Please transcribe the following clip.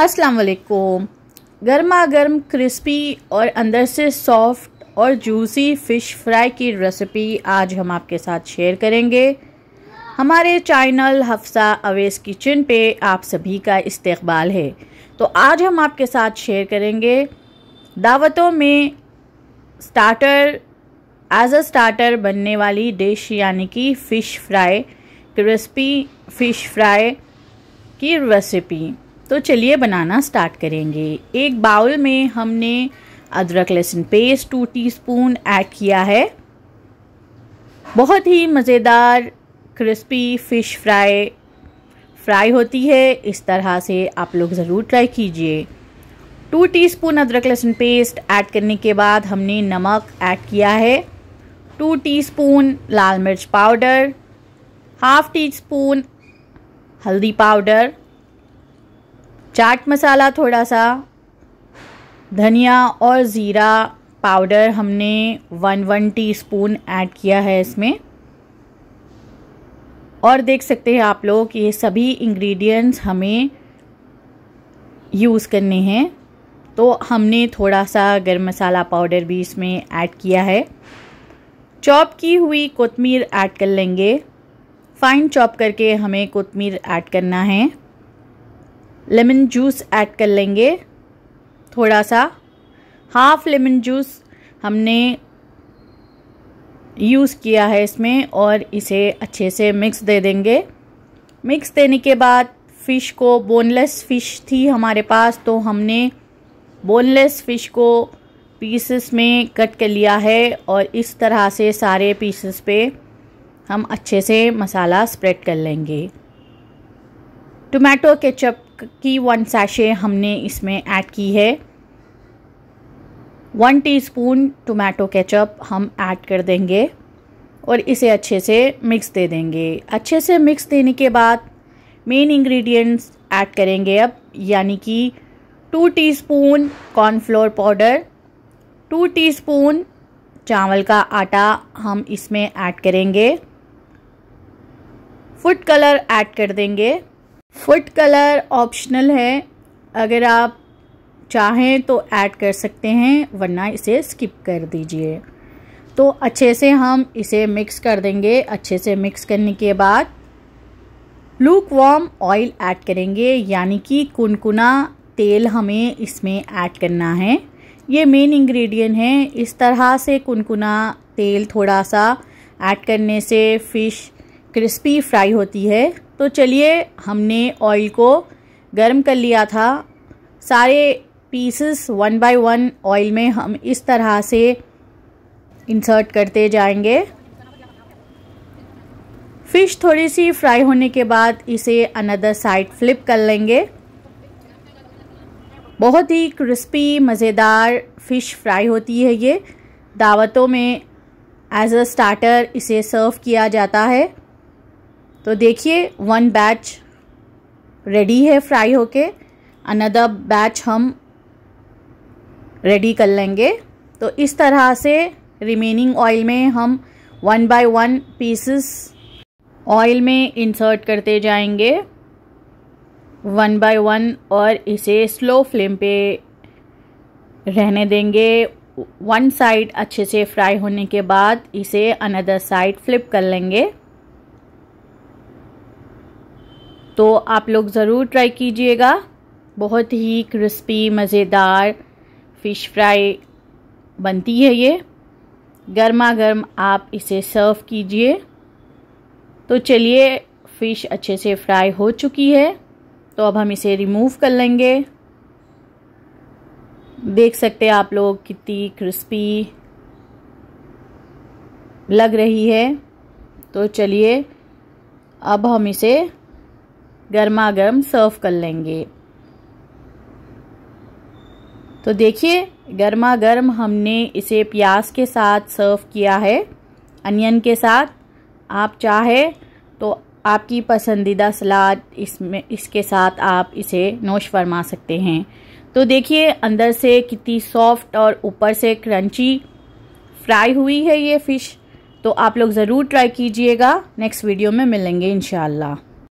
अस्सलाम वालेकुम गर्मा गर्म क्रिस्पी और अंदर से सॉफ्ट और जूसी फ़िश फ्राई की रेसिपी आज हम आपके साथ शेयर करेंगे हमारे चैनल हफ्सा अवेस किचन पे आप सभी का इस्तकबाल है तो आज हम आपके साथ शेयर करेंगे दावतों में स्टार्टर एज अ स्टार्टर बनने वाली डिश यानी कि fish fry crispy fish fry की रेसिपी तो चलिए बनाना स्टार्ट करेंगे एक बाउल में हमने अदरक लहसुन पेस्ट टू टीस्पून ऐड किया है बहुत ही मज़ेदार क्रिस्पी फ़िश फ्राई फ्राई होती है इस तरह से आप लोग ज़रूर ट्राई कीजिए टू टीस्पून अदरक लहसुन पेस्ट ऐड करने के बाद हमने नमक ऐड किया है टू टीस्पून लाल मिर्च पाउडर हाफ टी स्पून हल्दी पाउडर चाट मसाला थोड़ा सा धनिया और ज़ीरा पाउडर हमने वन वन टीस्पून ऐड किया है इसमें और देख सकते हैं आप लोग कि ये सभी इंग्रेडिएंट्स हमें यूज़ करने हैं तो हमने थोड़ा सा गर्म मसाला पाउडर भी इसमें ऐड किया है चॉप की हुई कोतमीर ऐड कर लेंगे फाइन चॉप करके हमें कोतमीर ऐड करना है लेमन जूस ऐड कर लेंगे थोड़ा सा हाफ लेमन जूस हमने यूज़ किया है इसमें और इसे अच्छे से मिक्स दे देंगे मिक्स देने के बाद फ़िश को बोनलेस फ़िश थी हमारे पास तो हमने बोनलेस फ़िश को पीसेस में कट कर लिया है और इस तरह से सारे पीसेस पे हम अच्छे से मसाला स्प्रेड कर लेंगे टोमेटो केचप की वन सैशे हमने इसमें ऐड की है वन टीस्पून टोमेटो केचप हम ऐड कर देंगे और इसे अच्छे से मिक्स दे देंगे अच्छे से मिक्स देने के बाद मेन इंग्रेडिएंट्स ऐड करेंगे अब यानी कि two teaspoon cornflour powder two teaspoon चावल का आटा हम इसमें ऐड करेंगे फूड कलर ऐड कर देंगे फुट कलर ऑप्शनल है अगर आप चाहें तो ऐड कर सकते हैं वरना इसे स्किप कर दीजिए तो अच्छे से हम इसे मिक्स कर देंगे अच्छे से मिक्स करने के बाद लूक वार्म ऑयल ऐड करेंगे यानी कि कुनकुना तेल हमें इसमें ऐड करना है ये मेन इंग्रेडिएंट है इस तरह से कुनकुना तेल थोड़ा सा ऐड करने से फ़िश क्रिस्पी फ्राई होती है तो चलिए हमने ऑयल को गर्म कर लिया था सारे pieces one by one oil में हम इस तरह से इंसर्ट करते जाएंगे फिश थोड़ी सी फ्राई होने के बाद इसे अनदर साइड फ्लिप कर लेंगे बहुत ही क्रिस्पी मज़ेदार फ़िश फ्राई होती है ये दावतों में एज अ स्टार्टर इसे सर्व किया जाता है तो देखिए वन बैच रेडी है फ्राई होके अनदर बैच हम रेडी कर लेंगे तो इस तरह से रिमेनिंग ऑयल में हम one by one pieces oil में इंसर्ट करते जाएंगे वन बाय वन और इसे स्लो फ्लेम पे रहने देंगे वन साइड अच्छे से फ्राई होने के बाद इसे अनदर साइड फ्लिप कर लेंगे तो आप लोग ज़रूर ट्राई कीजिएगा बहुत ही क्रिस्पी मज़ेदार फ़िश फ्राई बनती है ये गर्मा गर्म आप इसे सर्व कीजिए तो चलिए फ़िश अच्छे से फ्राई हो चुकी है तो अब हम इसे रिमूव कर लेंगे देख सकते हैं आप लोग कितनी क्रिस्पी लग रही है तो चलिए अब हम इसे गर्मा गर्म सर्व कर लेंगे तो देखिए गर्मा गर्म हमने इसे प्याज के साथ सर्व किया है अनियन के साथ आप चाहे तो आपकी पसंदीदा सलाद इसमें इसके साथ आप इसे नोश फरमा सकते हैं तो देखिए अंदर से कितनी सॉफ्ट और ऊपर से क्रंची फ्राई हुई है ये फ़िश तो आप लोग ज़रूर ट्राई कीजिएगा नेक्स्ट वीडियो में मिलेंगे इनशाला